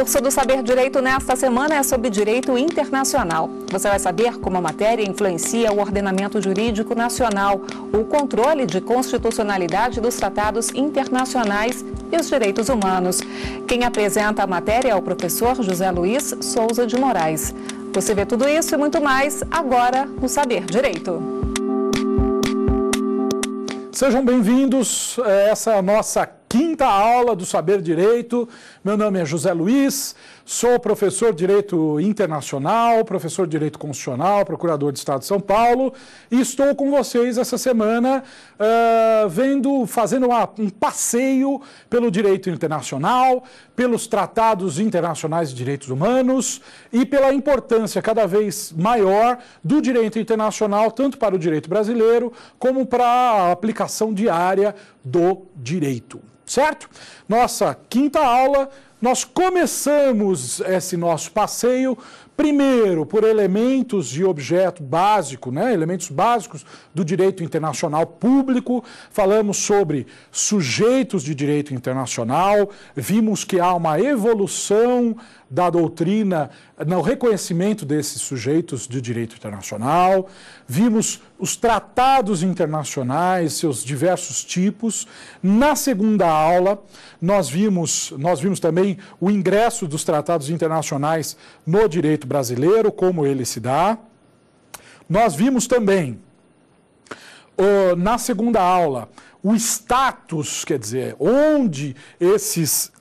curso do Saber Direito nesta semana é sobre direito internacional. Você vai saber como a matéria influencia o ordenamento jurídico nacional, o controle de constitucionalidade dos tratados internacionais e os direitos humanos. Quem apresenta a matéria é o professor José Luiz Souza de Moraes. Você vê tudo isso e muito mais agora no Saber Direito. Sejam bem-vindos a essa nossa quinta aula do Saber Direito. Meu nome é José Luiz, sou professor de Direito Internacional, professor de Direito Constitucional, procurador de Estado de São Paulo e estou com vocês essa semana uh, vendo, fazendo uma, um passeio pelo direito internacional, pelos tratados internacionais de direitos humanos e pela importância cada vez maior do direito internacional, tanto para o direito brasileiro como para a aplicação diária do direito. Certo? Nossa quinta aula, nós começamos esse nosso passeio primeiro por elementos de objeto básico, né? elementos básicos do direito internacional público. Falamos sobre sujeitos de direito internacional, vimos que há uma evolução da doutrina, no reconhecimento desses sujeitos de direito internacional, vimos os tratados internacionais, seus diversos tipos. Na segunda aula, nós vimos, nós vimos também o ingresso dos tratados internacionais no direito brasileiro, como ele se dá. Nós vimos também, na segunda aula, o status, quer dizer, onde esses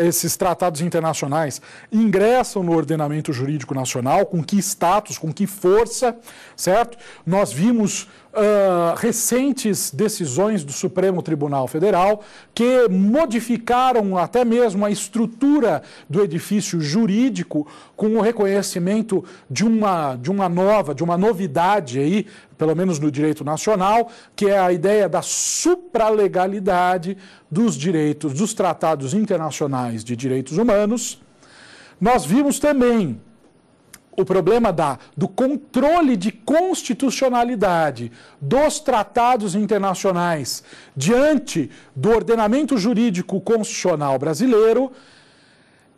esses tratados internacionais ingressam no ordenamento jurídico nacional, com que status, com que força, certo? Nós vimos Uh, recentes decisões do Supremo Tribunal Federal que modificaram até mesmo a estrutura do edifício jurídico com o reconhecimento de uma, de uma nova, de uma novidade aí, pelo menos no direito nacional, que é a ideia da supralegalidade dos direitos dos tratados internacionais de direitos humanos, nós vimos também o problema da, do controle de constitucionalidade dos tratados internacionais diante do ordenamento jurídico constitucional brasileiro.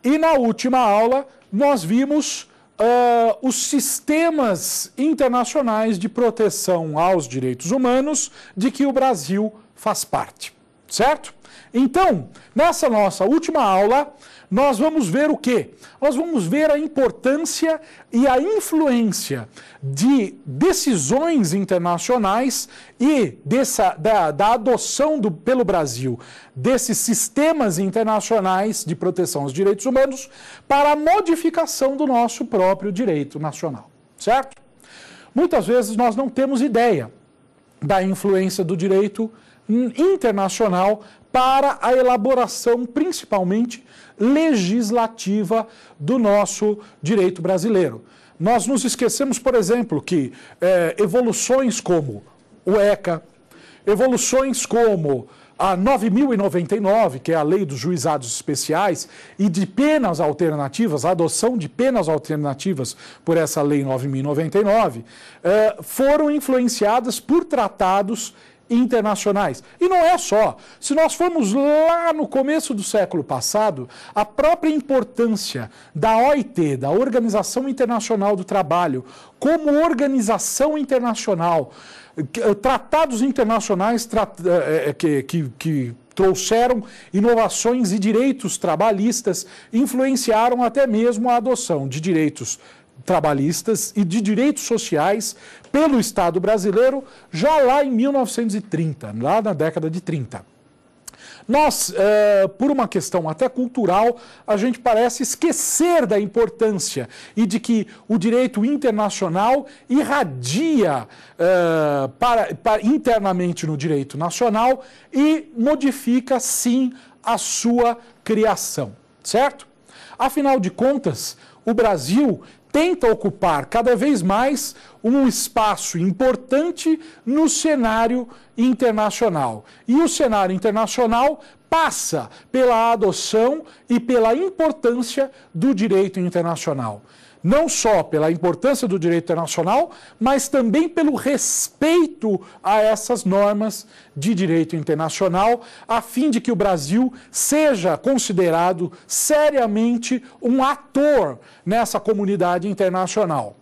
E na última aula, nós vimos uh, os sistemas internacionais de proteção aos direitos humanos de que o Brasil faz parte, certo? Então, nessa nossa última aula, nós vamos ver o que? Nós vamos ver a importância e a influência de decisões internacionais e dessa, da, da adoção do, pelo Brasil desses sistemas internacionais de proteção aos direitos humanos para a modificação do nosso próprio direito nacional, certo? Muitas vezes nós não temos ideia da influência do direito internacional para a elaboração, principalmente legislativa, do nosso direito brasileiro. Nós nos esquecemos, por exemplo, que é, evoluções como o ECA, evoluções como a 9.099, que é a lei dos juizados especiais, e de penas alternativas, a adoção de penas alternativas por essa lei 9.099, eh, foram influenciadas por tratados internacionais. E não é só. Se nós formos lá no começo do século passado, a própria importância da OIT, da Organização Internacional do Trabalho, como organização internacional, eh, tratados internacionais eh, eh, que, que, que trouxeram inovações e direitos trabalhistas, influenciaram até mesmo a adoção de direitos trabalhistas e de direitos sociais pelo Estado brasileiro já lá em 1930, lá na década de 30. Nós, eh, por uma questão até cultural, a gente parece esquecer da importância e de que o direito internacional irradia eh, para, para, internamente no direito nacional e modifica, sim, a sua criação, certo? Afinal de contas, o Brasil tenta ocupar cada vez mais um espaço importante no cenário internacional. E o cenário internacional passa pela adoção e pela importância do direito internacional não só pela importância do direito internacional, mas também pelo respeito a essas normas de direito internacional, a fim de que o Brasil seja considerado seriamente um ator nessa comunidade internacional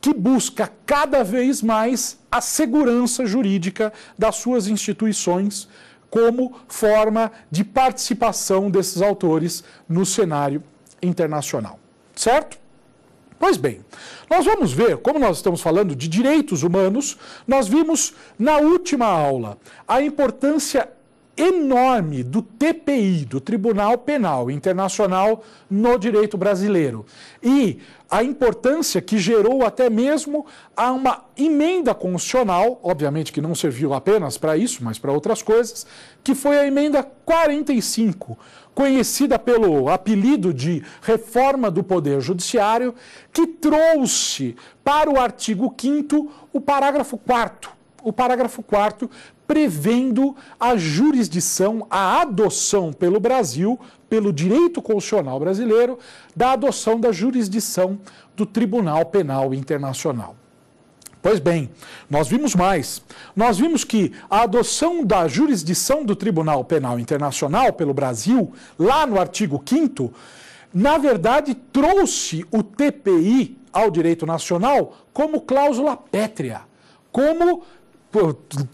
que busca cada vez mais a segurança jurídica das suas instituições como forma de participação desses autores no cenário internacional. Certo? Pois bem, nós vamos ver, como nós estamos falando de direitos humanos, nós vimos na última aula a importância enorme do TPI, do Tribunal Penal Internacional no direito brasileiro. E a importância que gerou até mesmo a uma emenda constitucional, obviamente que não serviu apenas para isso, mas para outras coisas, que foi a emenda 45, conhecida pelo apelido de Reforma do Poder Judiciário, que trouxe para o artigo 5 o parágrafo 4 o parágrafo 4 prevendo a jurisdição, a adoção pelo Brasil, pelo direito constitucional brasileiro, da adoção da jurisdição do Tribunal Penal Internacional. Pois bem, nós vimos mais. Nós vimos que a adoção da jurisdição do Tribunal Penal Internacional pelo Brasil, lá no artigo 5, na verdade trouxe o TPI ao direito nacional como cláusula pétrea, como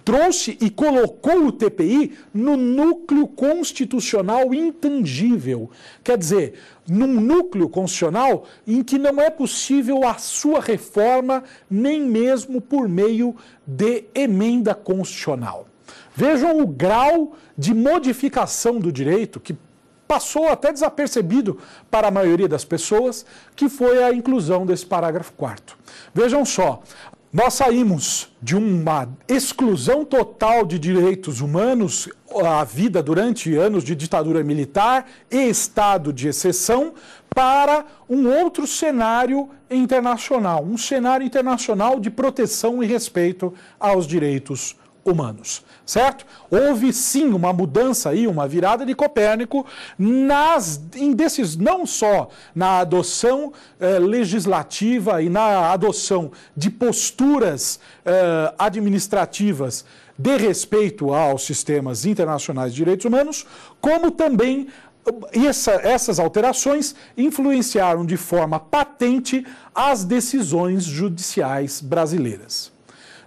trouxe e colocou o TPI no núcleo constitucional intangível. Quer dizer, num núcleo constitucional em que não é possível a sua reforma, nem mesmo por meio de emenda constitucional. Vejam o grau de modificação do direito que passou até desapercebido para a maioria das pessoas, que foi a inclusão desse parágrafo 4. Vejam só, nós saímos de uma exclusão total de direitos humanos à vida durante anos de ditadura militar e estado de exceção para um outro cenário internacional, um cenário internacional de proteção e respeito aos direitos humanos, certo? Houve sim uma mudança aí, uma virada de Copérnico nas em desses, não só na adoção eh, legislativa e na adoção de posturas eh, administrativas de respeito aos sistemas internacionais de direitos humanos, como também essa, essas alterações influenciaram de forma patente as decisões judiciais brasileiras.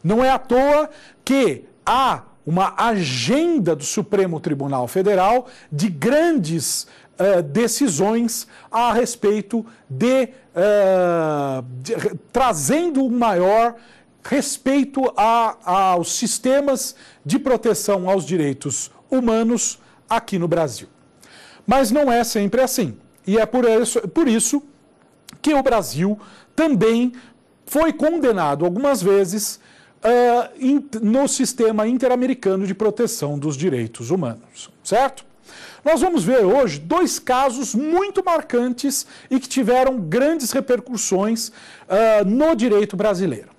Não é à toa que há uma agenda do Supremo Tribunal Federal de grandes uh, decisões a respeito de, uh, de trazendo um maior respeito a, a, aos sistemas de proteção aos direitos humanos aqui no Brasil. Mas não é sempre assim. E é por isso, por isso que o Brasil também foi condenado algumas vezes é, no sistema interamericano de proteção dos direitos humanos, certo? Nós vamos ver hoje dois casos muito marcantes e que tiveram grandes repercussões uh, no direito brasileiro.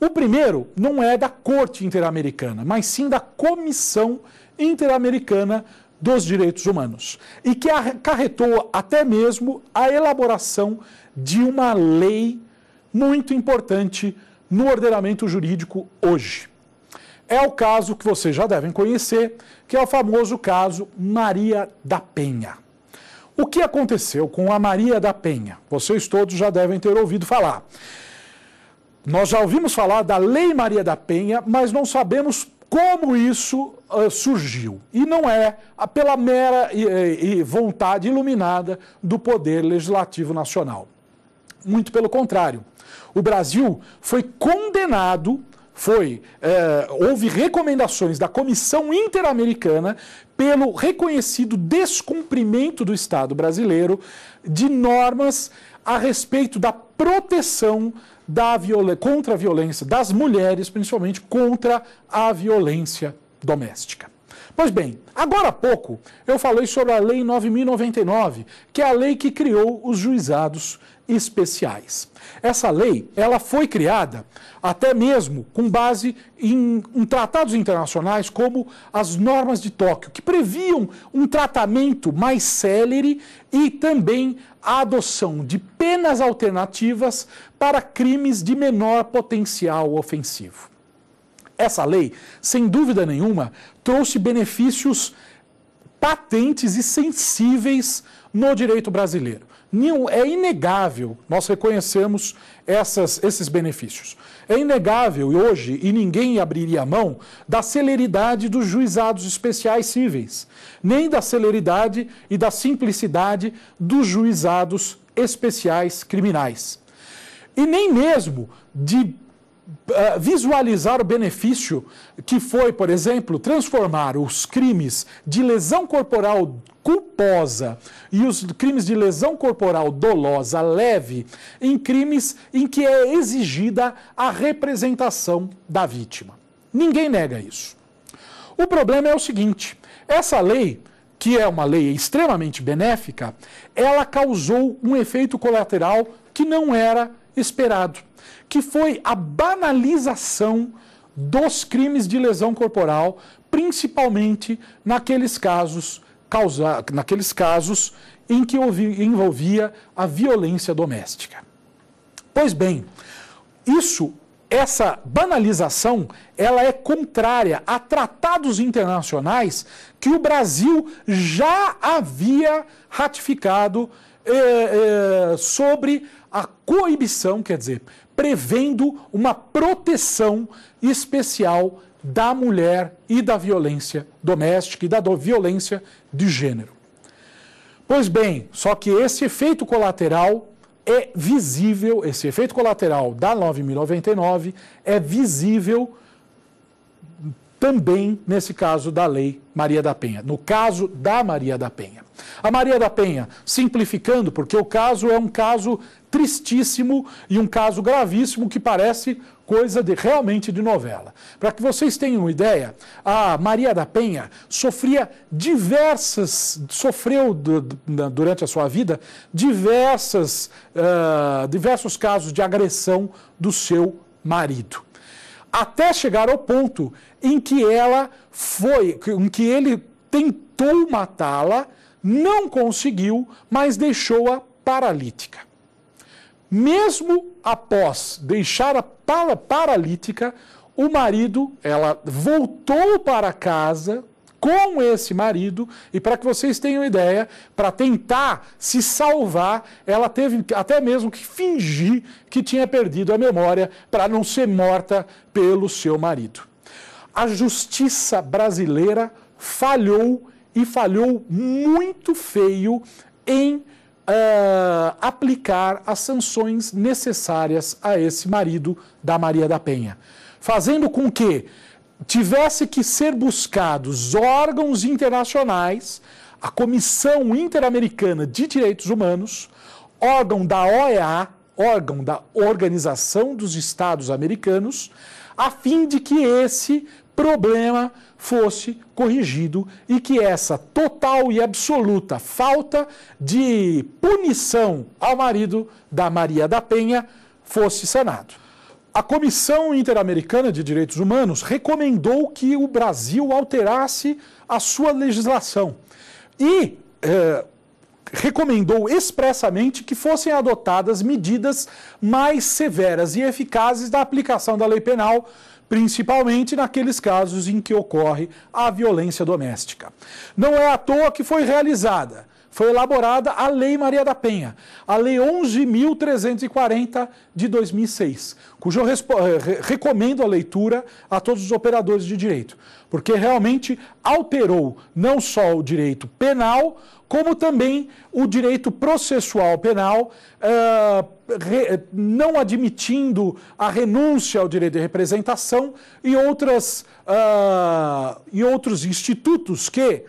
O primeiro não é da Corte Interamericana, mas sim da Comissão Interamericana dos Direitos Humanos, e que acarretou até mesmo a elaboração de uma lei muito importante no ordenamento jurídico hoje. É o caso que vocês já devem conhecer, que é o famoso caso Maria da Penha. O que aconteceu com a Maria da Penha? Vocês todos já devem ter ouvido falar. Nós já ouvimos falar da Lei Maria da Penha, mas não sabemos como isso uh, surgiu. E não é pela mera e, eh, e vontade iluminada do Poder Legislativo Nacional. Muito pelo contrário o Brasil foi condenado foi é, houve recomendações da Comissão Interamericana pelo reconhecido descumprimento do Estado brasileiro de normas a respeito da proteção da contra a violência das mulheres, principalmente contra a violência doméstica. Pois bem, agora há pouco eu falei sobre a Lei 9099, que é a lei que criou os juizados especiais. Essa lei, ela foi criada até mesmo com base em, em, tratados internacionais como as normas de Tóquio, que previam um tratamento mais célere e também a adoção de penas alternativas para crimes de menor potencial ofensivo. Essa lei, sem dúvida nenhuma, trouxe benefícios patentes e sensíveis no direito brasileiro é inegável nós reconhecemos essas, esses benefícios. É inegável hoje, e ninguém abriria mão, da celeridade dos juizados especiais cíveis, nem da celeridade e da simplicidade dos juizados especiais criminais. E nem mesmo de ah, visualizar o benefício que foi, por exemplo, transformar os crimes de lesão corporal culposa e os crimes de lesão corporal dolosa leve em crimes em que é exigida a representação da vítima. Ninguém nega isso. O problema é o seguinte: essa lei, que é uma lei extremamente benéfica, ela causou um efeito colateral que não era esperado, que foi a banalização dos crimes de lesão corporal, principalmente naqueles casos, causa, naqueles casos em que envolvia a violência doméstica. Pois bem, isso essa banalização ela é contrária a tratados internacionais que o Brasil já havia ratificado eh, eh, sobre a coibição, quer dizer, prevendo uma proteção especial da mulher e da violência doméstica e da violência de gênero. Pois bem, só que esse efeito colateral é visível, esse efeito colateral da 9.099 é visível também nesse caso da lei Maria da Penha, no caso da Maria da Penha. A Maria da Penha, simplificando, porque o caso é um caso tristíssimo e um caso gravíssimo que parece coisa de realmente de novela. Para que vocês tenham ideia, a Maria da Penha sofria diversas, sofreu durante a sua vida diversas, uh, diversos casos de agressão do seu marido até chegar ao ponto em que ela foi, em que ele tentou matá-la, não conseguiu, mas deixou-a paralítica. Mesmo após deixar-a paralítica, o marido, ela voltou para casa com esse marido. E para que vocês tenham ideia, para tentar se salvar, ela teve até mesmo que fingir que tinha perdido a memória para não ser morta pelo seu marido. A justiça brasileira falhou e falhou muito feio em Uh, aplicar as sanções necessárias a esse marido da Maria da Penha, fazendo com que tivesse que ser buscados órgãos internacionais, a Comissão Interamericana de Direitos Humanos, órgão da OEA, órgão da Organização dos Estados Americanos, a fim de que esse problema fosse corrigido e que essa total e absoluta falta de punição ao marido da Maria da Penha fosse sanado. A Comissão Interamericana de Direitos Humanos recomendou que o Brasil alterasse a sua legislação e eh, recomendou expressamente que fossem adotadas medidas mais severas e eficazes da aplicação da lei penal, principalmente naqueles casos em que ocorre a violência doméstica. Não é à toa que foi realizada foi elaborada a Lei Maria da Penha, a Lei 11.340 de 2006, cujo eu eh, recomendo a leitura a todos os operadores de direito, porque realmente alterou não só o direito penal, como também o direito processual penal, eh, não admitindo a renúncia ao direito de representação e, outras, ah, e outros institutos que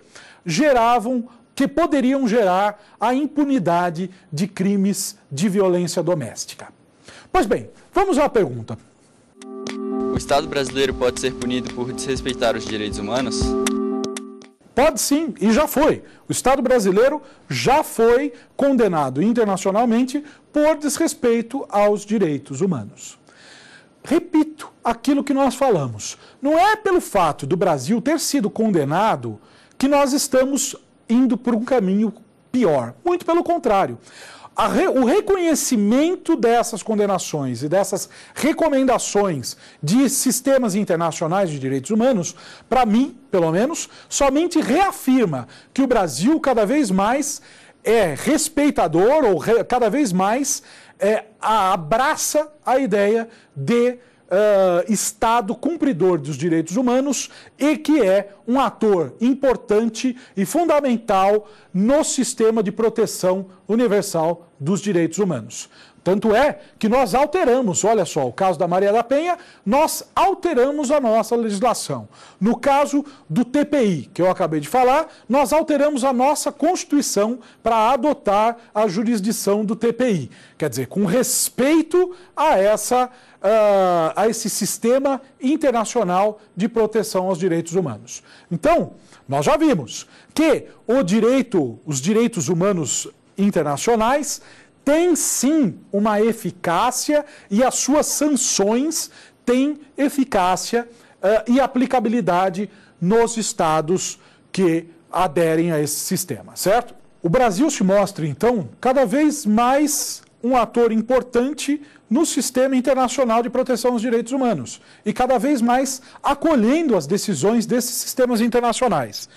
geravam que poderiam gerar a impunidade de crimes de violência doméstica. Pois bem, vamos à pergunta. O Estado brasileiro pode ser punido por desrespeitar os direitos humanos? Pode sim, e já foi. O Estado brasileiro já foi condenado internacionalmente por desrespeito aos direitos humanos. Repito aquilo que nós falamos. Não é pelo fato do Brasil ter sido condenado que nós estamos indo por um caminho pior. Muito pelo contrário. Re, o reconhecimento dessas condenações e dessas recomendações de sistemas internacionais de direitos humanos, para mim, pelo menos, somente reafirma que o Brasil cada vez mais é respeitador ou re, cada vez mais é, abraça a ideia de uh, Estado cumpridor dos direitos humanos e que é um ator importante e fundamental no sistema de proteção universal dos direitos humanos. Tanto é que nós alteramos, olha só, o caso da Maria da Penha, nós alteramos a nossa legislação. No caso do TPI, que eu acabei de falar, nós alteramos a nossa Constituição para adotar a jurisdição do TPI. Quer dizer, com respeito a essa uh, a esse sistema internacional de proteção aos direitos humanos. Então, nós já vimos que o direito, os direitos humanos internacionais têm sim uma eficácia e as suas sanções têm eficácia uh, e aplicabilidade nos estados que aderem a esse sistema, certo? O Brasil se mostra, então, cada vez mais um ator importante no sistema internacional de proteção aos direitos humanos e cada vez mais acolhendo as decisões desses sistemas internacionais.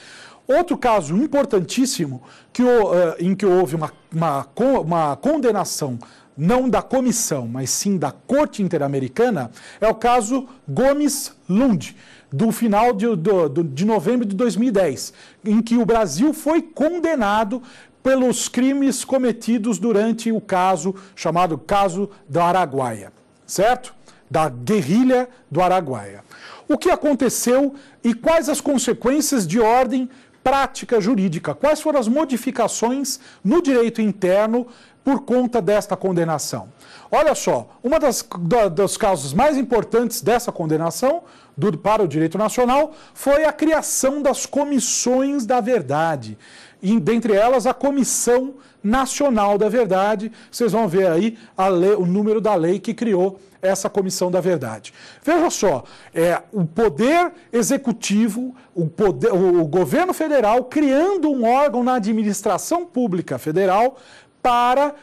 Outro caso importantíssimo que, eh, em que houve uma, uma, uma condenação não da comissão, mas sim da Corte Interamericana, é o caso Gomes Lund, do final de, do, de novembro de 2010, em que o Brasil foi condenado pelos crimes cometidos durante o caso chamado Caso do Araguaia, certo? Da guerrilha do Araguaia. O que aconteceu e quais as consequências de ordem prática jurídica? Quais foram as modificações no direito interno por conta desta condenação? Olha só, uma das da, dos casos mais importantes dessa condenação do, para o direito nacional foi a criação das comissões da verdade e dentre elas a Comissão Nacional da Verdade. Vocês vão ver aí lei, o número da lei que criou essa Comissão da Verdade. Veja só, é, o poder executivo, o, poder, o governo federal criando um órgão na administração pública federal para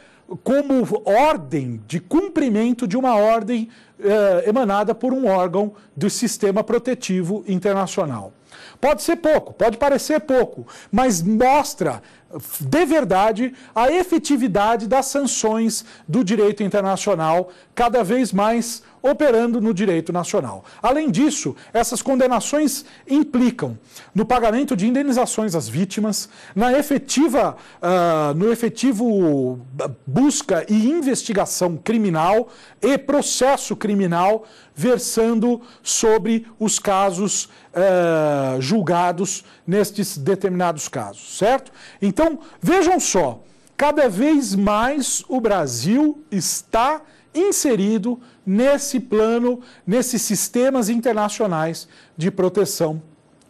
como ordem de cumprimento de uma ordem eh, emanada por um órgão do Sistema Protetivo Internacional. Pode ser pouco, pode parecer pouco, mas mostra de verdade a efetividade das sanções do direito internacional, cada vez mais operando no direito nacional. Além disso, essas condenações implicam no pagamento de indenizações às vítimas, na efetiva, uh, no efetivo busca e investigação criminal e processo criminal criminal versando sobre os casos uh, julgados nestes determinados casos, certo? Então, vejam só, cada vez mais o Brasil está inserido nesse plano, nesses sistemas internacionais de proteção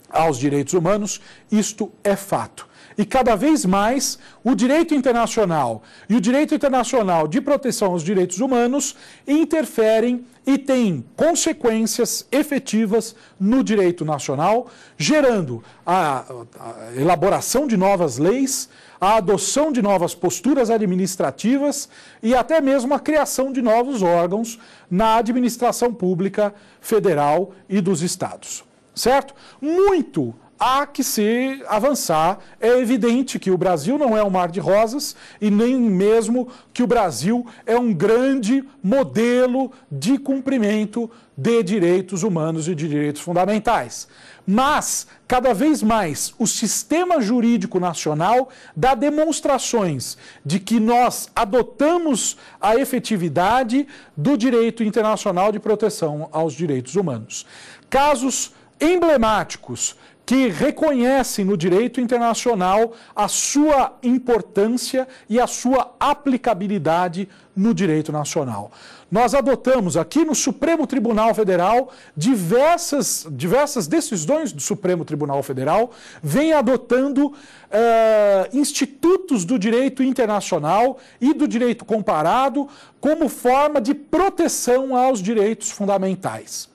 aos direitos humanos, isto é fato. E cada vez mais o direito internacional e o direito internacional de proteção aos direitos humanos interferem e têm consequências efetivas no direito nacional, gerando a, a elaboração de novas leis, a adoção de novas posturas administrativas e até mesmo a criação de novos órgãos na administração pública federal e dos estados. Certo? Muito há que se avançar. É evidente que o Brasil não é um mar de rosas e nem mesmo que o Brasil é um grande modelo de cumprimento de direitos humanos e de direitos fundamentais. Mas, cada vez mais, o sistema jurídico nacional dá demonstrações de que nós adotamos a efetividade do direito internacional de proteção aos direitos humanos. Casos emblemáticos que reconhecem no direito internacional a sua importância e a sua aplicabilidade no direito nacional. Nós adotamos aqui no Supremo Tribunal Federal diversas, diversas decisões do Supremo Tribunal Federal, vem adotando eh, institutos do direito internacional e do direito comparado como forma de proteção aos direitos fundamentais.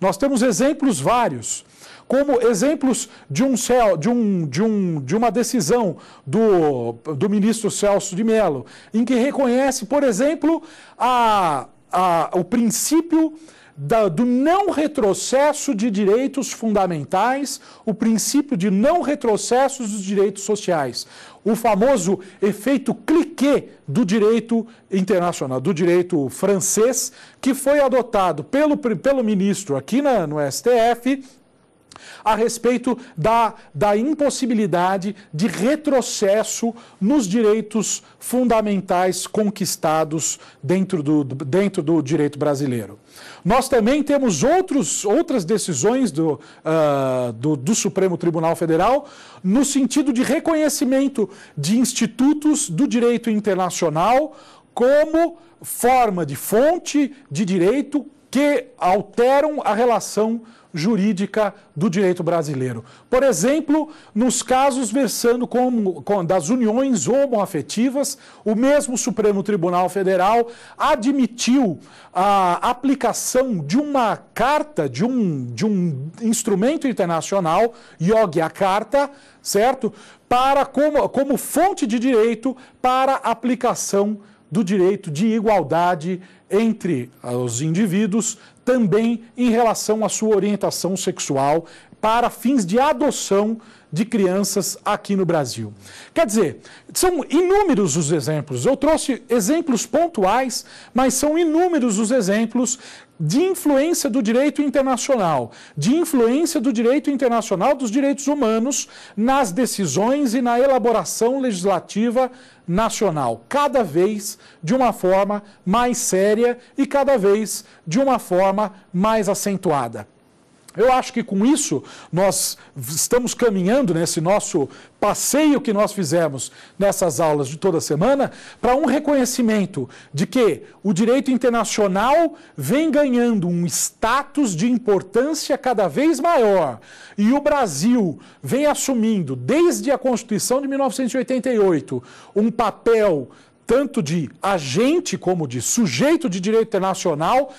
Nós temos exemplos vários como exemplos de, um, de, um, de, um, de uma decisão do, do ministro Celso de Mello, em que reconhece, por exemplo, a, a, o princípio da, do não retrocesso de direitos fundamentais, o princípio de não retrocesso dos direitos sociais, o famoso efeito cliquet do direito internacional, do direito francês, que foi adotado pelo, pelo ministro aqui na, no STF a respeito da, da impossibilidade de retrocesso nos direitos fundamentais conquistados dentro do, dentro do direito brasileiro. Nós também temos outros, outras decisões do, uh, do, do Supremo Tribunal Federal no sentido de reconhecimento de institutos do direito internacional como forma de fonte de direito que alteram a relação jurídica do direito brasileiro. Por exemplo, nos casos versando com, com, das uniões homoafetivas, o mesmo Supremo Tribunal Federal admitiu a aplicação de uma carta, de um, de um instrumento internacional, a Carta, certo? Para, como, como fonte de direito para aplicação do direito de igualdade entre ah, os indivíduos, também em relação à sua orientação sexual, para fins de adoção de crianças aqui no Brasil. Quer dizer, são inúmeros os exemplos. Eu trouxe exemplos pontuais, mas são inúmeros os exemplos de influência do direito internacional, de influência do direito internacional dos direitos humanos nas decisões e na elaboração legislativa nacional, cada vez de uma forma mais séria e cada vez de uma forma mais acentuada. Eu acho que com isso nós estamos caminhando nesse nosso passeio que nós fizemos nessas aulas de toda semana para um reconhecimento de que o direito internacional vem ganhando um status de importância cada vez maior e o Brasil vem assumindo desde a Constituição de 1988 um papel tanto de agente como de sujeito de direito internacional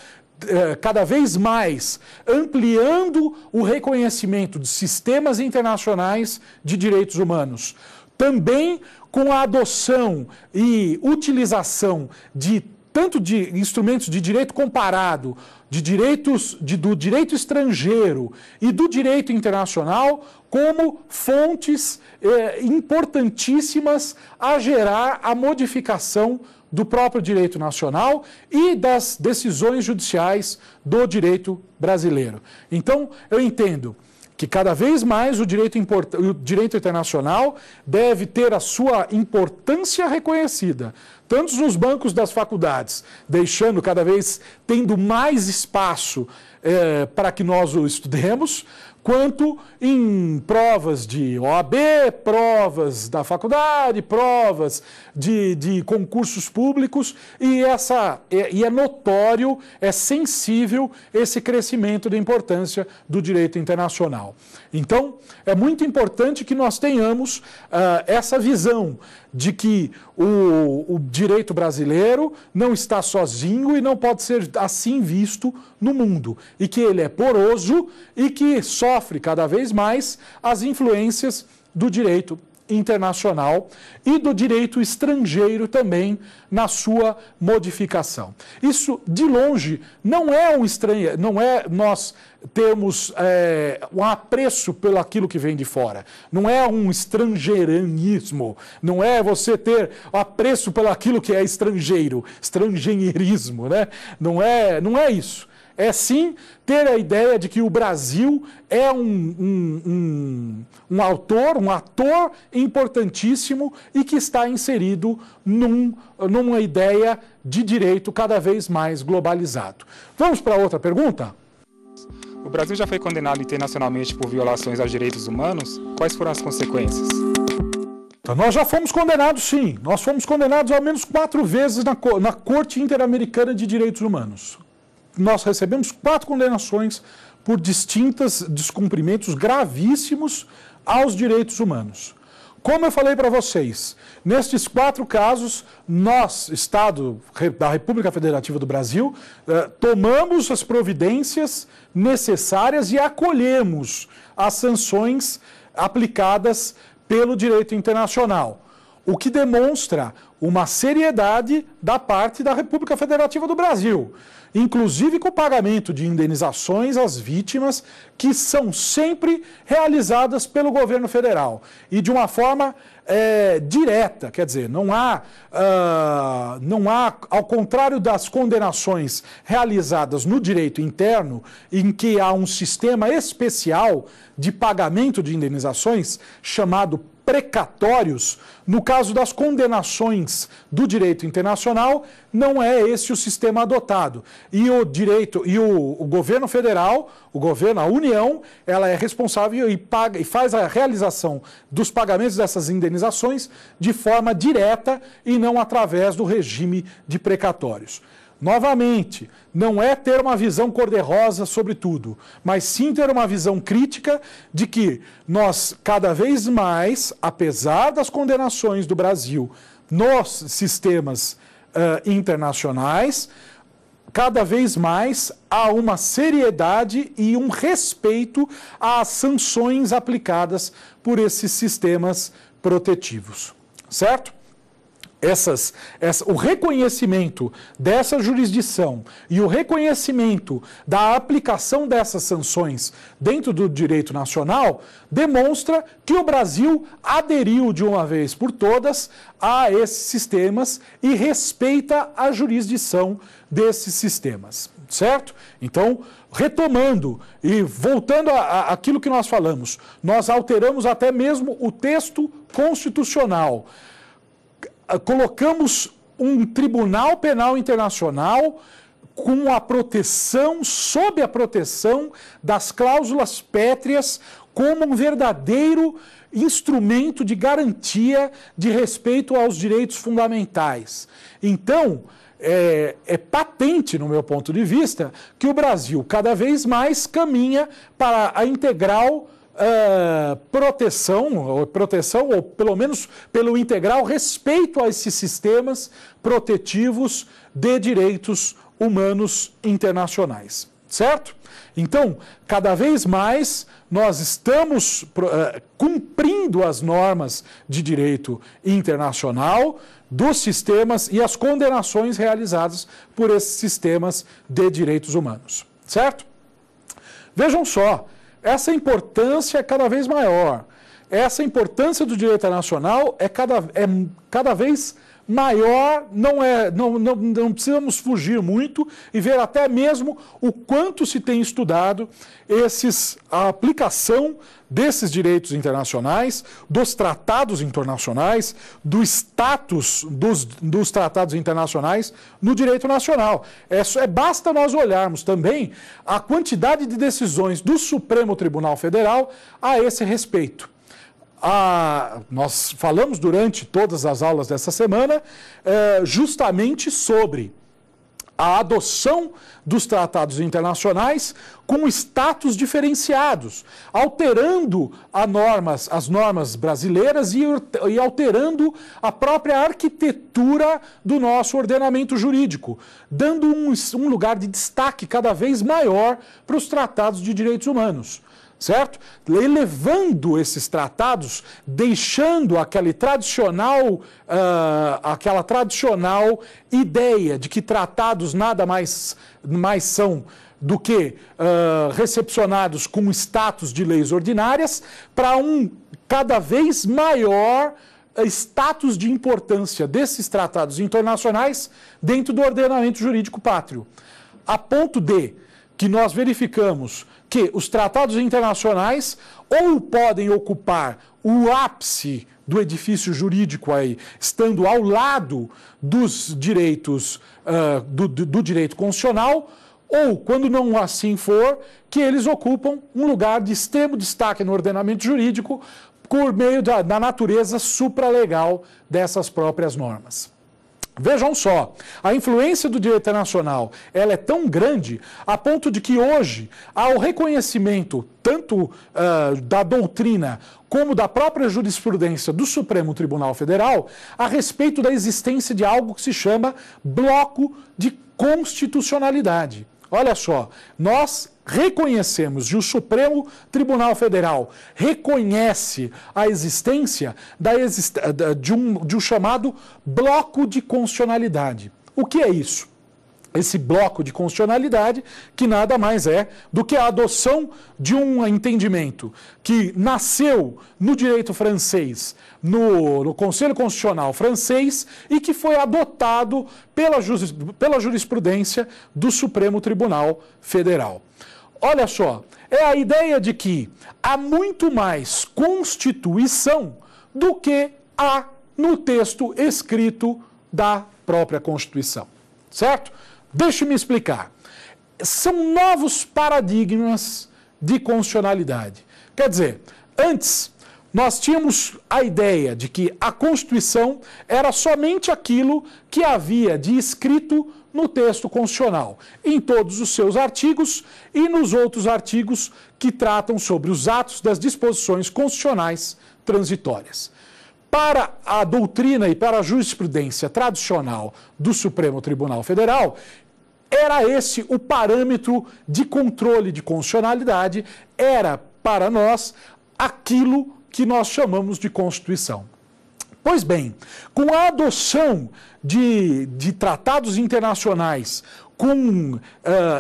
é, cada vez mais ampliando o reconhecimento de sistemas internacionais de direitos humanos. Também com a adoção e utilização de tanto de instrumentos de direito comparado, de direitos de, do direito estrangeiro e do direito internacional como fontes eh, importantíssimas a gerar a modificação do próprio direito nacional e das decisões judiciais do direito brasileiro. Então, eu entendo que cada vez mais o direito, o direito internacional deve ter a sua importância reconhecida, tanto nos bancos das faculdades, deixando cada vez tendo mais espaço eh, para que nós o estudemos, quanto em provas de OAB, provas da faculdade, provas de, de concursos públicos, e, essa, e é notório, é sensível esse crescimento da importância do direito internacional. Então, é muito importante que nós tenhamos uh, essa visão de que o, o, direito brasileiro não está sozinho e não pode ser assim visto no mundo, e que ele é poroso e que sofre cada vez mais as influências do direito internacional e do direito estrangeiro também na sua modificação. Isso, de longe, não é um estranho, não é nós termos é, um apreço pelo aquilo que vem de fora. Não é um estrangeiranismo, não é você ter apreço pelo aquilo que é estrangeiro, estrangeirismo, né? Não é, não é isso é sim ter a ideia de que o Brasil é um, um, um, um autor, um ator importantíssimo e que está inserido num, numa ideia de direito cada vez mais globalizado. Vamos para outra pergunta? O Brasil já foi condenado internacionalmente por violações aos direitos humanos? Quais foram as consequências? Então, nós já fomos condenados, sim. Nós fomos condenados ao menos quatro vezes na, na Corte Interamericana de Direitos Humanos nós recebemos quatro condenações por distintas descumprimentos gravíssimos aos direitos humanos. Como eu falei para vocês, nestes quatro casos, nós, Estado da República Federativa do Brasil, eh, tomamos as providências necessárias e acolhemos as sanções aplicadas pelo direito internacional o que demonstra uma seriedade da parte da República Federativa do Brasil, inclusive com o pagamento de indenizações às vítimas que são sempre realizadas pelo governo federal e de uma forma é, direta, quer dizer, não há, uh, não há, ao contrário das condenações realizadas no direito interno, em que há um sistema especial de pagamento de indenizações chamado precatórios, no caso das condenações do direito internacional, não é esse o sistema adotado. E o direito e o, o governo federal, o governo, a União, ela é responsável e paga e faz a realização dos pagamentos dessas indenizações de forma direta e não através do regime de precatórios. Novamente, não é ter uma visão cor-de-rosa sobre tudo, mas sim ter uma visão crítica de que nós, cada vez mais, apesar das condenações do Brasil nos sistemas uh, internacionais, cada vez mais há uma seriedade e um respeito às sanções aplicadas por esses sistemas protetivos. Certo? essas, essa, o reconhecimento dessa jurisdição e o reconhecimento da aplicação dessas sanções dentro do direito nacional demonstra que o Brasil aderiu de uma vez por todas a esses sistemas e respeita a jurisdição desses sistemas, certo? Então, retomando e voltando àquilo que nós falamos, nós alteramos até mesmo o texto constitucional. Ah, colocamos um tribunal penal internacional com a proteção, sob a proteção das cláusulas pétreas, como um verdadeiro instrumento de garantia de respeito aos direitos fundamentais. Então, é, é, patente, no meu ponto de vista, que o Brasil cada vez mais caminha para a integral uh, proteção, ou proteção, ou pelo menos pelo integral respeito a esses sistemas protetivos de direitos humanos internacionais. Certo? Então, cada vez mais nós estamos uh, cumprindo as normas de direito internacional dos sistemas e as condenações realizadas por esses sistemas de direitos humanos. Certo? Vejam só, essa importância é cada vez maior. Essa importância do direito internacional é cada, é cada vez maior, não, é, não, não, não precisamos fugir muito e ver até mesmo o quanto se tem estudado esses, a aplicação desses direitos internacionais, dos tratados internacionais, do status dos, dos tratados internacionais no direito nacional. É, é, basta nós olharmos também a quantidade de decisões do Supremo Tribunal Federal a esse respeito a, nós falamos durante todas as aulas dessa semana é, justamente sobre a adoção dos tratados internacionais com status diferenciados, alterando normas, as normas brasileiras e, e, alterando a própria arquitetura do nosso ordenamento jurídico, dando um, um lugar de destaque cada vez maior para os tratados de direitos humanos certo? Elevando esses tratados, deixando aquele tradicional, uh, aquela tradicional ideia de que tratados nada mais, mais são do que uh, recepcionados com status de leis ordinárias para um cada vez maior ah, status de importância desses tratados internacionais dentro do ordenamento jurídico pátrio, a ponto de que nós verificamos que os tratados internacionais ou podem ocupar o ápice do edifício jurídico aí, estando ao lado dos direitos uh, do, do direito constitucional, ou, quando não assim for, que eles ocupam um lugar de extremo destaque no ordenamento jurídico por meio da, da natureza supralegal dessas próprias normas. Vejam só, a influência do direito internacional ela é tão grande a ponto de que hoje há o reconhecimento tanto uh, da doutrina como da própria jurisprudência do Supremo Tribunal Federal a respeito da existência de algo que se chama bloco de constitucionalidade. Olha só, nós reconhecemos e o Supremo Tribunal Federal reconhece a existência exist... de, um, de um chamado bloco de constitucionalidade. O que é isso? Esse bloco de constitucionalidade, que nada mais é do que a adoção de um entendimento que nasceu no direito francês no, no Conselho Constitucional francês e que foi adotado pela, juris, pela jurisprudência do Supremo Tribunal Federal. Olha só, é a ideia de que há muito mais Constituição do que há no texto escrito da própria Constituição. Certo? Deixe-me explicar. São novos paradigmas de constitucionalidade. Quer dizer, antes nós tínhamos a ideia de que a Constituição era somente aquilo que havia de escrito no texto constitucional, em todos os seus artigos e nos outros artigos que tratam sobre os atos das disposições constitucionais transitórias. Para a doutrina e para a jurisprudência tradicional do Supremo Tribunal Federal, era esse o parâmetro de controle de constitucionalidade, era para nós aquilo que nós chamamos de Constituição. Pois bem, com a adoção de, de tratados internacionais com uh,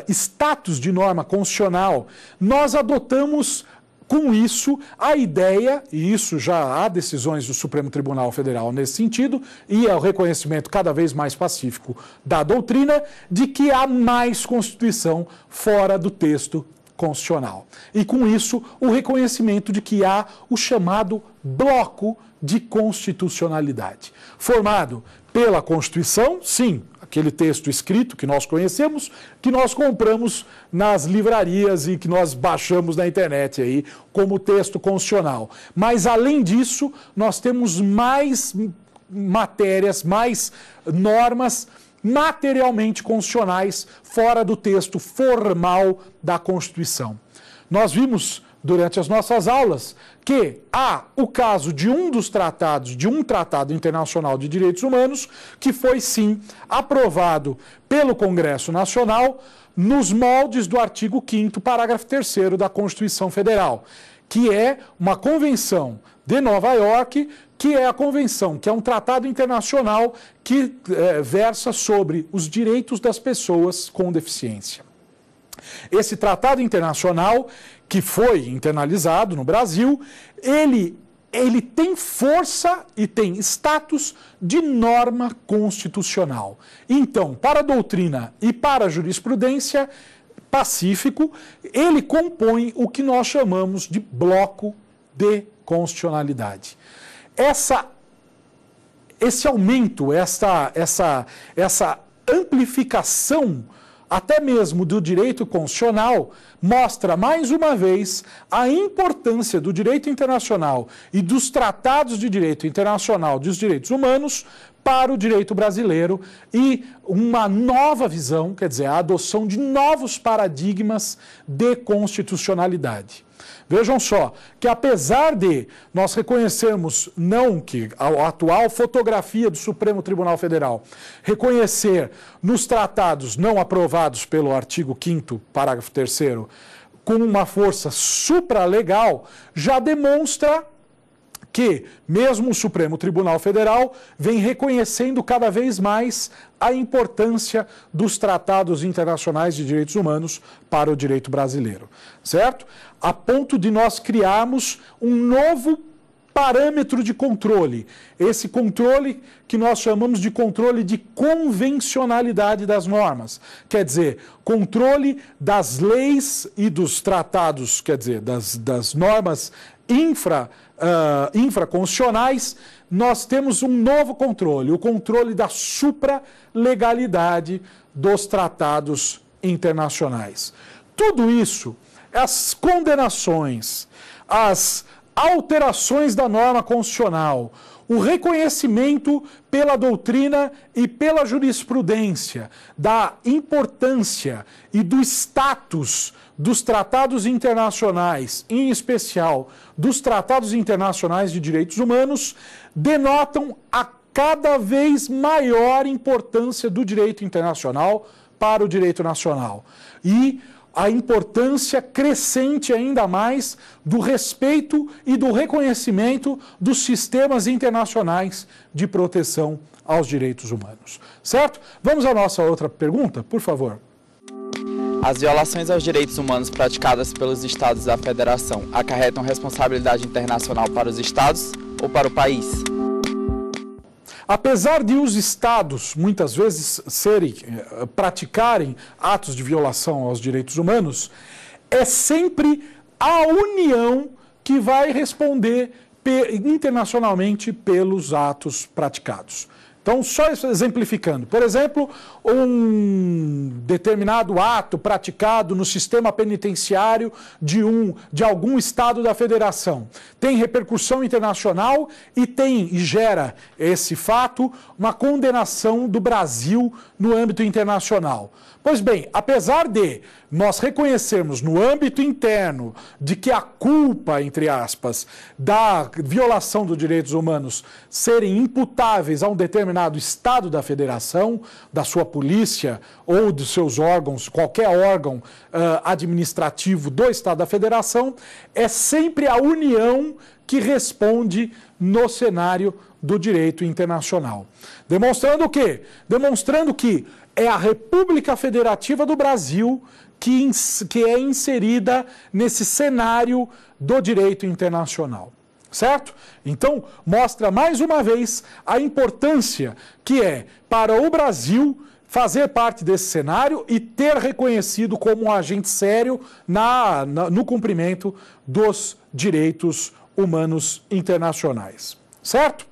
status de norma constitucional, nós adotamos com isso, a ideia, e isso já há decisões do Supremo Tribunal Federal nesse sentido, e é o reconhecimento cada vez mais pacífico da doutrina, de que há mais Constituição fora do texto constitucional. E com isso, o reconhecimento de que há o chamado bloco de constitucionalidade, formado pela Constituição, sim, aquele texto escrito que nós conhecemos, que nós compramos nas livrarias e que nós baixamos na internet aí como texto constitucional. Mas além disso, nós temos mais matérias, mais normas materialmente constitucionais fora do texto formal da Constituição. Nós vimos durante as nossas aulas que há o caso de um dos tratados, de um tratado internacional de direitos humanos, que foi sim aprovado pelo Congresso Nacional nos moldes do artigo 5 parágrafo 3 da Constituição Federal, que é uma convenção de Nova York que é a convenção, que é um tratado internacional que é, versa sobre os direitos das pessoas com deficiência. Esse tratado internacional, que foi internalizado no Brasil, ele, ele tem força e tem status de norma constitucional. Então, para a doutrina e para a jurisprudência, Pacífico, ele compõe o que nós chamamos de bloco de constitucionalidade essa, esse aumento, essa, essa, essa amplificação até mesmo do direito constitucional, mostra mais uma vez a importância do direito internacional e dos tratados de direito internacional dos direitos humanos para o direito brasileiro e uma nova visão, quer dizer, a adoção de novos paradigmas de constitucionalidade. Vejam só que apesar de nós reconhecermos não que a atual fotografia do Supremo Tribunal Federal reconhecer nos tratados não aprovados pelo artigo 5 parágrafo 3 com uma força supralegal, já demonstra que mesmo o Supremo Tribunal Federal vem reconhecendo cada vez mais a importância dos tratados internacionais de direitos humanos para o direito brasileiro, certo? A ponto de nós criarmos um novo parâmetro de controle. Esse controle que nós chamamos de controle de convencionalidade das normas. Quer dizer, controle das leis e dos tratados, quer dizer, das, das normas infra uh, infraconstitucionais, nós temos um novo controle, o controle da supralegalidade dos tratados internacionais. Tudo isso, as condenações, as alterações da norma constitucional, o reconhecimento pela doutrina e pela jurisprudência da importância e do status dos tratados internacionais, em especial dos tratados internacionais de direitos humanos, denotam a cada vez maior importância do direito internacional para o direito nacional. E a importância crescente ainda mais do respeito e do reconhecimento dos sistemas internacionais de proteção aos direitos humanos. Certo? Vamos à nossa outra pergunta, por favor. As violações aos direitos humanos praticadas pelos estados da federação acarretam responsabilidade internacional para os estados ou para o país? Apesar de os estados muitas vezes serem eh, praticarem atos de violação aos direitos humanos, é sempre a União que vai responder internacionalmente pelos atos praticados. Então, só exemplificando, por exemplo, um determinado ato praticado no sistema penitenciário de um de algum estado da federação tem repercussão internacional e tem e gera esse fato uma condenação do Brasil no âmbito internacional. Pois bem, apesar de nós reconhecermos no âmbito interno de que a culpa, entre aspas, da violação dos direitos humanos serem imputáveis a um determinado Estado da Federação, da sua polícia ou dos seus órgãos, qualquer órgão uh, administrativo do Estado da Federação, é sempre a União que responde no cenário do direito internacional. Demonstrando o quê? Demonstrando que é a República Federativa do Brasil que, que é inserida nesse cenário do direito internacional. Certo? Então, mostra mais uma vez a importância que é para o Brasil fazer parte desse cenário e ter reconhecido como um agente sério na, na, no cumprimento dos direitos humanos internacionais. Certo?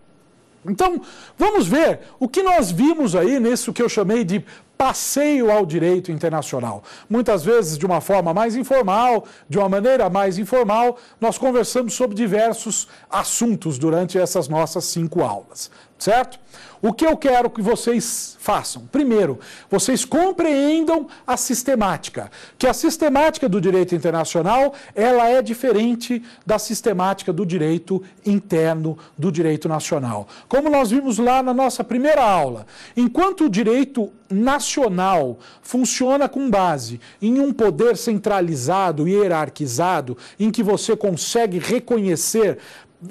Então, vamos ver o que nós vimos aí nisso que eu chamei de passeio ao direito internacional. Muitas vezes, de uma forma mais informal, de uma maneira mais informal, nós conversamos sobre diversos assuntos durante essas nossas cinco aulas, certo? O que eu quero que vocês façam? Primeiro, vocês compreendam a sistemática, que a sistemática do direito internacional, ela é diferente da sistemática do direito interno do direito nacional. Como nós vimos lá na nossa primeira aula, enquanto o direito nacional nacional funciona com base em um poder centralizado e hierarquizado, em que você consegue reconhecer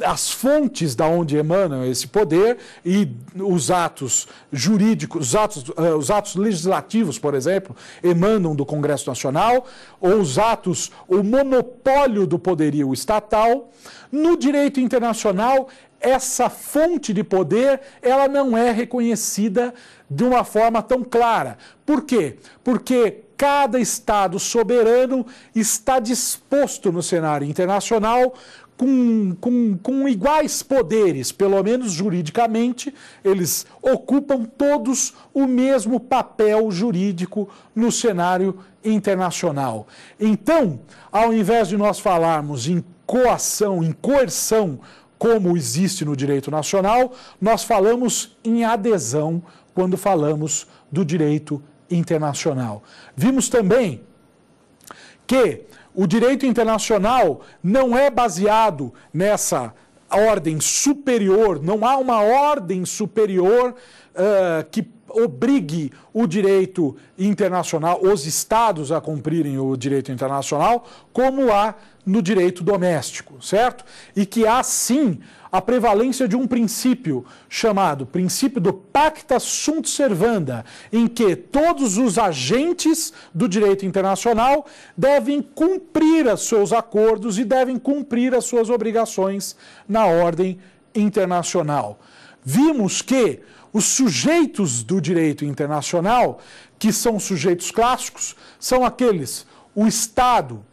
as fontes da onde emana esse poder e os atos jurídicos, os atos, eh, os atos legislativos, por exemplo, emanam do Congresso Nacional, ou os atos, o monopólio do poderio estatal. No direito internacional, essa fonte de poder, ela não é reconhecida de uma forma tão clara. Por quê? Porque cada Estado soberano está disposto no cenário internacional com, com, com iguais poderes, pelo menos juridicamente, eles ocupam todos o mesmo papel jurídico no cenário internacional. Então, ao invés de nós falarmos em coação, em coerção, como existe no direito nacional, nós falamos em adesão quando falamos do direito internacional. Vimos também que o direito internacional não é baseado nessa ordem superior, não há uma ordem superior uh, que obrigue o direito internacional, os estados a cumprirem o direito internacional, como há no direito doméstico, certo? E que há sim a prevalência de um princípio chamado princípio do pacta sunt servanda, em que todos os agentes do direito internacional devem cumprir os seus acordos e devem cumprir as suas obrigações na ordem internacional. Vimos que os sujeitos do direito internacional, que são sujeitos clássicos, são aqueles o Estado,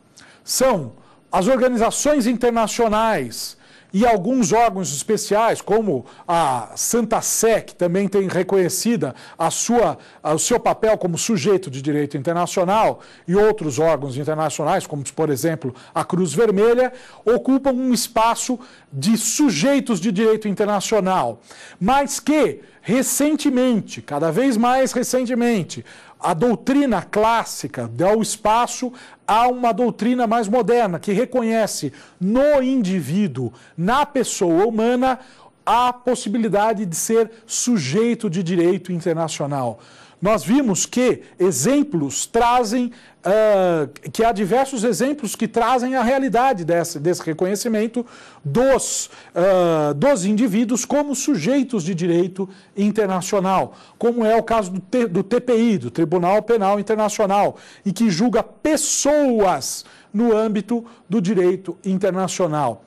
são as organizações internacionais, e alguns órgãos especiais, como a Santa Sé, que também tem reconhecida a sua, a, o seu papel como sujeito de direito internacional, e outros órgãos internacionais, como por exemplo a Cruz Vermelha, ocupam um espaço de sujeitos de direito internacional, mas que Recentemente, cada vez mais recentemente, a doutrina clássica dá o espaço a uma doutrina mais moderna que reconhece no indivíduo, na pessoa humana, a possibilidade de ser sujeito de direito internacional nós vimos que exemplos trazem, uh, que há diversos exemplos que trazem a realidade desse, desse reconhecimento dos, uh, dos indivíduos como sujeitos de direito internacional, como é o caso do, T, do TPI, do Tribunal Penal Internacional, e que julga pessoas no âmbito do direito internacional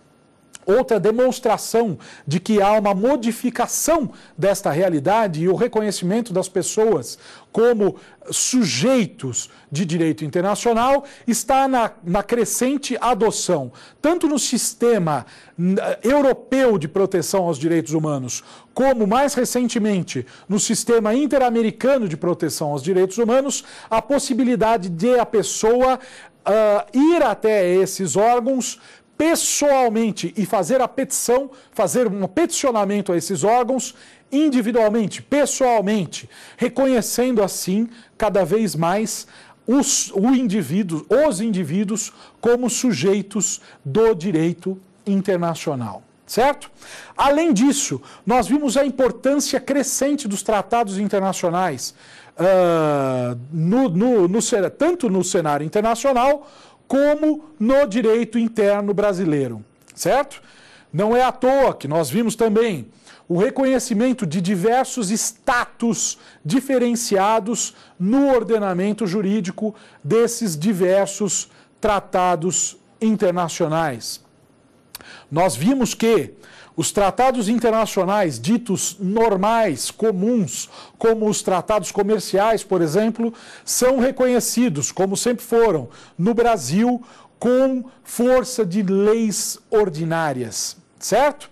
outra demonstração de que há uma modificação desta realidade e o reconhecimento das pessoas como sujeitos de direito internacional está na, na crescente adoção, tanto no sistema europeu de proteção aos direitos humanos, como mais recentemente no sistema interamericano de proteção aos direitos humanos, a possibilidade de a pessoa uh, ir até esses órgãos pessoalmente e fazer a petição, fazer um peticionamento a esses órgãos individualmente, pessoalmente, reconhecendo assim cada vez mais os, indivíduo, os indivíduos como sujeitos do direito internacional. Certo? Além disso, nós vimos a importância crescente dos tratados internacionais, uh, no, no, no, tanto no cenário internacional como no direito interno brasileiro, certo? Não é à toa que nós vimos também o reconhecimento de diversos status diferenciados no ordenamento jurídico desses diversos tratados internacionais. Nós vimos que os tratados internacionais ditos normais, comuns, como os tratados comerciais, por exemplo, são reconhecidos, como sempre foram, no Brasil, com força de leis ordinárias, certo?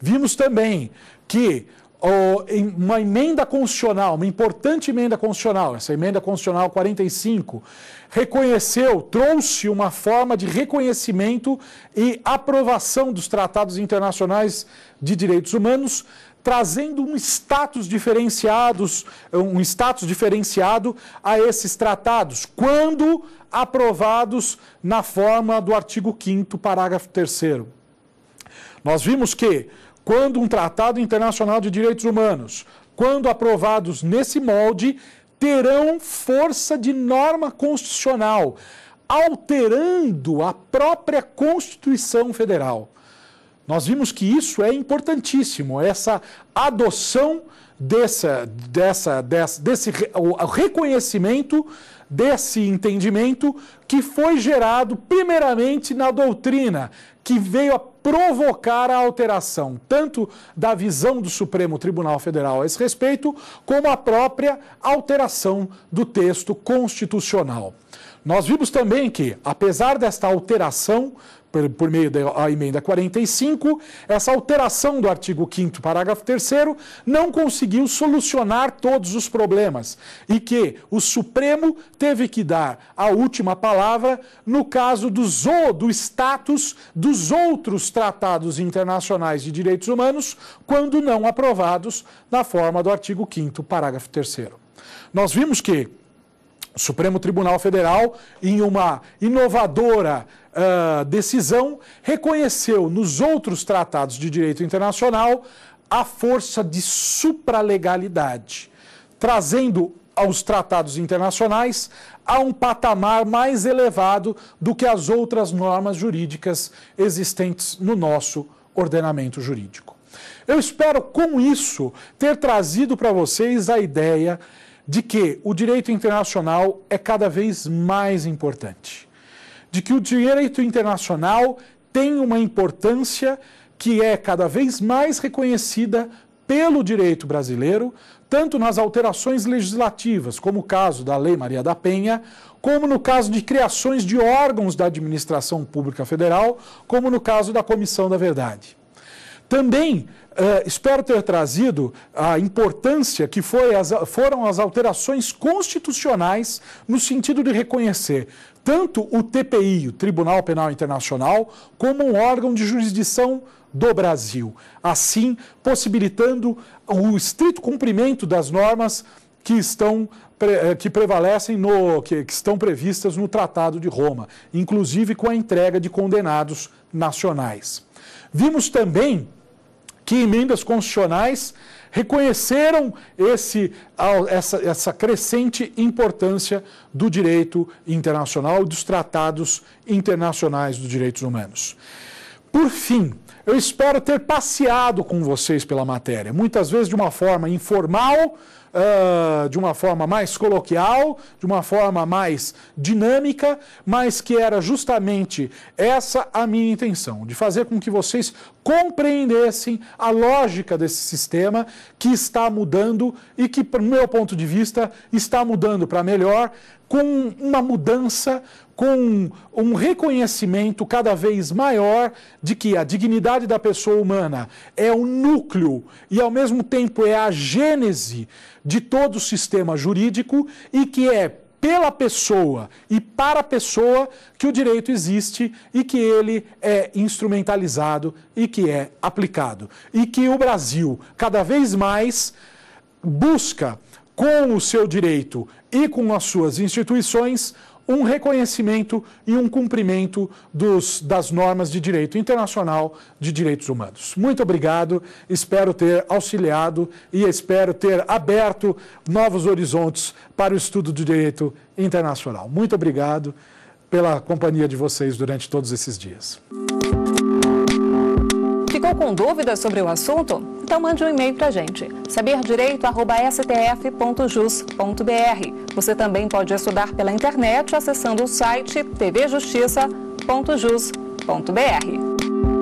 Vimos também que uma emenda constitucional, uma importante emenda constitucional, essa emenda constitucional 45, reconheceu, trouxe uma forma de reconhecimento e aprovação dos tratados internacionais de direitos humanos, trazendo um status diferenciados, um status diferenciado a esses tratados, quando aprovados na forma do artigo 5 parágrafo 3 Nós vimos que quando um tratado internacional de direitos humanos, quando aprovados nesse molde, terão força de norma constitucional, alterando a própria Constituição Federal. Nós vimos que isso é importantíssimo, essa adoção dessa, dessa, dessa, desse o reconhecimento desse entendimento que foi gerado primeiramente na doutrina, que veio a provocar a alteração tanto da visão do Supremo Tribunal Federal a esse respeito, como a própria alteração do texto constitucional. Nós vimos também que, apesar desta alteração, por meio da emenda 45, essa alteração do artigo 5 parágrafo 3 não conseguiu solucionar todos os problemas e que o Supremo teve que dar a última palavra no caso dos, do status dos outros tratados internacionais de direitos humanos, quando não aprovados na forma do artigo 5 parágrafo 3 Nós vimos que o Supremo Tribunal Federal, em uma inovadora uh, decisão, reconheceu nos outros tratados de direito internacional a força de supralegalidade, trazendo aos tratados internacionais a um patamar mais elevado do que as outras normas jurídicas existentes no nosso ordenamento jurídico. Eu espero, com isso, ter trazido para vocês a ideia de que o direito internacional é cada vez mais importante de que o direito internacional tem uma importância que é cada vez mais reconhecida pelo direito brasileiro, tanto nas alterações legislativas, como o caso da Lei Maria da Penha, como no caso de criações de órgãos da administração pública federal, como no caso da Comissão da Verdade. Também Uh, espero ter trazido a importância que as, foram as alterações constitucionais no sentido de reconhecer tanto o TPI, o Tribunal Penal Internacional, como um órgão de jurisdição do Brasil, assim possibilitando o estrito cumprimento das normas que estão é, que prevalecem no que, que estão previstas no Tratado de Roma, inclusive com a entrega de condenados nacionais. Vimos também que emendas constitucionais reconheceram esse, essa, essa crescente importância do direito internacional, dos tratados internacionais dos direitos humanos. Por fim, eu espero ter passeado com vocês pela matéria, muitas vezes de uma forma informal, uh, de uma forma mais coloquial, de uma forma mais dinâmica, mas que era justamente essa a minha intenção, de fazer com que vocês compreendessem a lógica desse sistema que está mudando e que, do meu ponto de vista, está mudando para melhor, com uma mudança com um reconhecimento cada vez maior de que a dignidade da pessoa humana é o núcleo e, ao mesmo tempo, é a gênese de todo o sistema jurídico e que é pela pessoa e para a pessoa que o direito existe e que ele é instrumentalizado e que é aplicado. E que o Brasil, cada vez mais, busca, com o seu direito e com as suas instituições, um reconhecimento e um cumprimento dos, das normas de direito internacional de direitos humanos. Muito obrigado, espero ter auxiliado e espero ter aberto novos horizontes para o estudo do direito internacional. Muito obrigado pela companhia de vocês durante todos esses dias. Ficou tá com dúvidas sobre o assunto? Então mande um e-mail para a gente, saberdireito.stf.jus.br. Você também pode estudar pela internet acessando o site tvjustiça.jus.br.